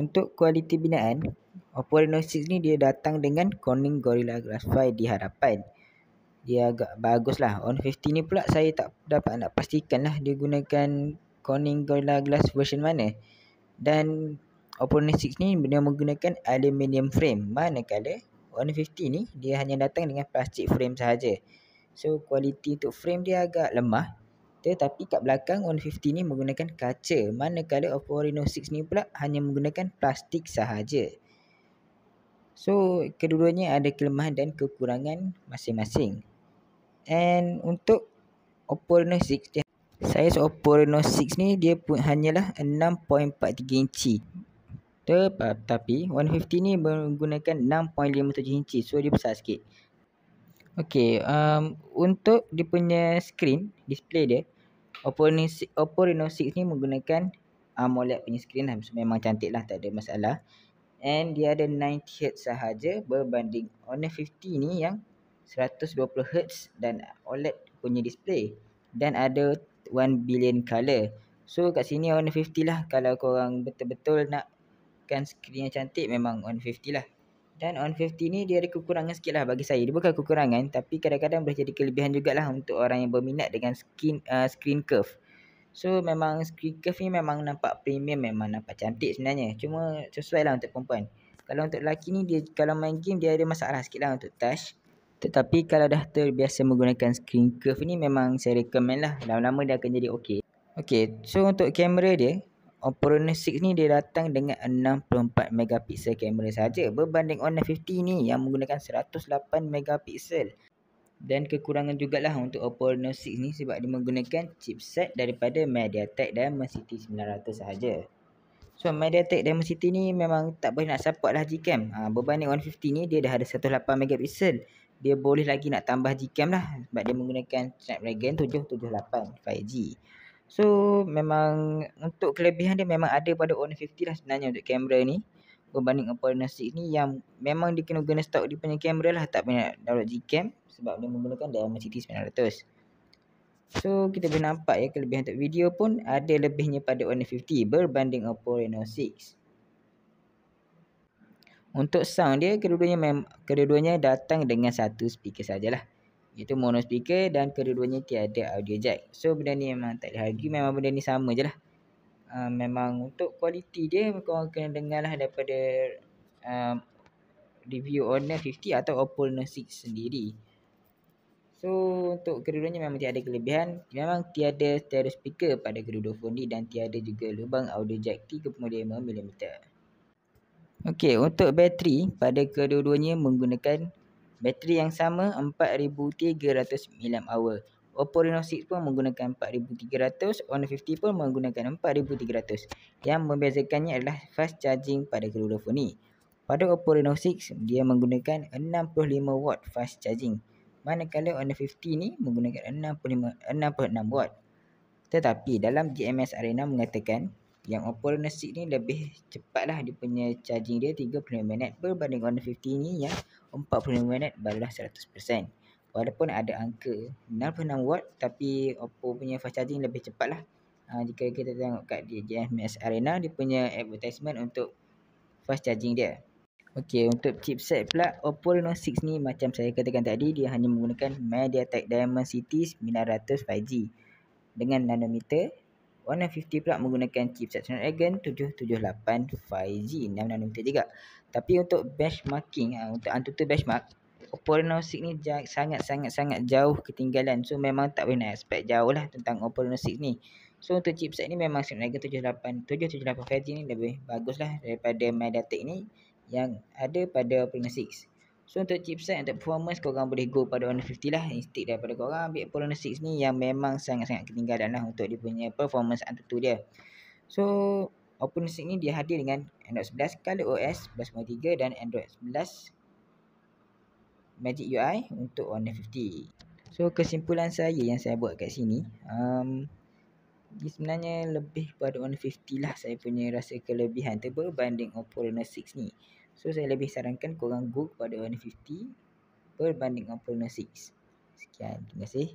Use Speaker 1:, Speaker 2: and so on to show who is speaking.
Speaker 1: Untuk kualiti binaan, Oppo Reno6 ni dia datang dengan Corning Gorilla Graphite di hadapan. Dia agak bagus lah. On 50 ni pula saya tak dapat nak pastikan lah dia gunakan Corning Gorilla Glass version mana. Dan Oppo Reno6 ni dia menggunakan aluminium frame. Manakala On 50 ni dia hanya datang dengan plastik frame sahaja. So kualiti untuk frame dia agak lemah tetapi kat belakang 150 ni menggunakan kaca manakala Oppo Reno 6 ni pula hanya menggunakan plastik sahaja so keduanya ada kelemahan dan kekurangan masing-masing and untuk Oppo Reno 6 dia, saiz Oppo Reno 6 ni dia pun hanyalah 6.43 inci tetapi 150 ni menggunakan 6.57 inci so dia besar sikit Okey, um, untuk dia punya screen, display dia, Oppo, ni, Oppo Reno6 ni menggunakan AMOLED ah, punya screen lah. So, memang cantik lah, tak ada masalah. And dia ada 90Hz sahaja berbanding Honor 50 ni yang 120Hz dan OLED punya display. Dan ada 1 billion color. So kat sini Honor 50 lah kalau korang betul-betul nak kan screen yang cantik memang Honor 50 lah. Dan on 50 ni dia ada kekurangan sikit lah bagi saya. Dia bukan kekurangan tapi kadang-kadang boleh jadi kelebihan jugalah untuk orang yang berminat dengan skin uh, screen curve. So memang screen curve ni memang nampak premium memang nampak cantik sebenarnya. Cuma sesuai lah untuk perempuan. Kalau untuk lelaki ni dia kalau main game dia ada masalah sikit lah untuk touch. Tetapi kalau dah terbiasa menggunakan screen curve ni memang saya recommend lah. Lama-lama dia akan jadi okay. Okay, so untuk kamera dia, Oppo Reno6 ni dia datang dengan 64 megapiksel kamera saja berbanding Honor 50 ni yang menggunakan 108 megapiksel. Dan kekurangan jugalah untuk Oppo Reno6 ni sebab dia menggunakan chipset daripada MediaTek dan Dimensity 900 sahaja. So MediaTek Dimensity ni memang tak boleh nak support lah Gcam. Ha, ah, berbanding 150 ni dia dah ada 108 megapiksel. Dia boleh lagi nak tambah Gcam lah sebab dia menggunakan Snapdragon 778 5G. So memang untuk kelebihan dia memang ada pada Honor 50 lah sebenarnya untuk kamera ni Berbanding dengan Honor 6 ni yang memang dia kena guna stock dia punya kamera lah Tak payah download Gcam sebab dia menggunakan Dimensity 900 So kita boleh nampak ya kelebihan untuk video pun ada lebihnya pada Honor 50 berbanding Oppo Reno 6 untuk sound dia kedua-duanya mem- kedua datang dengan satu speaker sajalah. Itu mono speaker dan kedua-duanya tiada audio jack. So benda ni memang tak dihargi. Memang benda ni sama je lah. Uh, memang untuk kualiti dia korang kena dengar lah daripada uh, review owner 50 atau Oppo Reno6 sendiri. So untuk kedua-duanya memang tiada kelebihan. Memang tiada stereo speaker pada kedua-dua phone ni dan tiada juga lubang audio jack 3.5mm. Okay untuk bateri pada kedua-duanya menggunakan Bateri yang sama 4300 mAh. Oppo Reno6 pun menggunakan 4300, Honor 50 pun menggunakan 4300. Yang membezakannya adalah fast charging pada kedua-dua phone ni. Pada Oppo Reno6, dia menggunakan 65W fast charging. Manakala Honor 50 ni menggunakan 65, 66W. Tetapi dalam GMS Arena mengatakan yang Oppo Reno6 ni lebih cepatlah dia punya charging dia 35 minit berbanding Honor 50 ni yang 45 minit barulah 100% Walaupun ada angka 66 watt tapi Oppo punya fast charging lebih cepat lah ha, ah, Jika kita tengok kat di JMS Arena dia punya advertisement untuk fast charging dia Okey untuk chipset pula Oppo Reno 6 ni macam saya katakan tadi dia hanya menggunakan MediaTek Dimensity 900 5G dengan nanometer One fifty pula menggunakan chipset Snapdragon 778 5G 6 nanometer juga. Tapi untuk benchmarking, ha, untuk Antutu benchmark, Oppo Reno6 ni sangat-sangat-sangat jauh ketinggalan. So memang tak boleh nak expect jauh lah tentang Oppo Reno6 ni. So untuk chipset ni memang Snapdragon 778 778 5G ni lebih bagus lah daripada MediaTek ni yang ada pada Oppo Reno6. So untuk chipset eh, untuk performance korang boleh go pada Honor 50 lah instead daripada korang ambil Apple Honor 6 ni yang memang sangat-sangat ketinggalan lah untuk dia punya performance tu dia. So Open Sync ni dia hadir dengan Android 11 Color OS 11.3 dan Android 11 Magic UI untuk Honor 50. So kesimpulan saya yang saya buat kat sini um, ini sebenarnya lebih pada Honor 50 lah saya punya rasa kelebihan tu berbanding Oppo Reno 6 ni. So saya lebih sarankan korang go kepada 150 berbanding dengan 6. Sekian, terima kasih.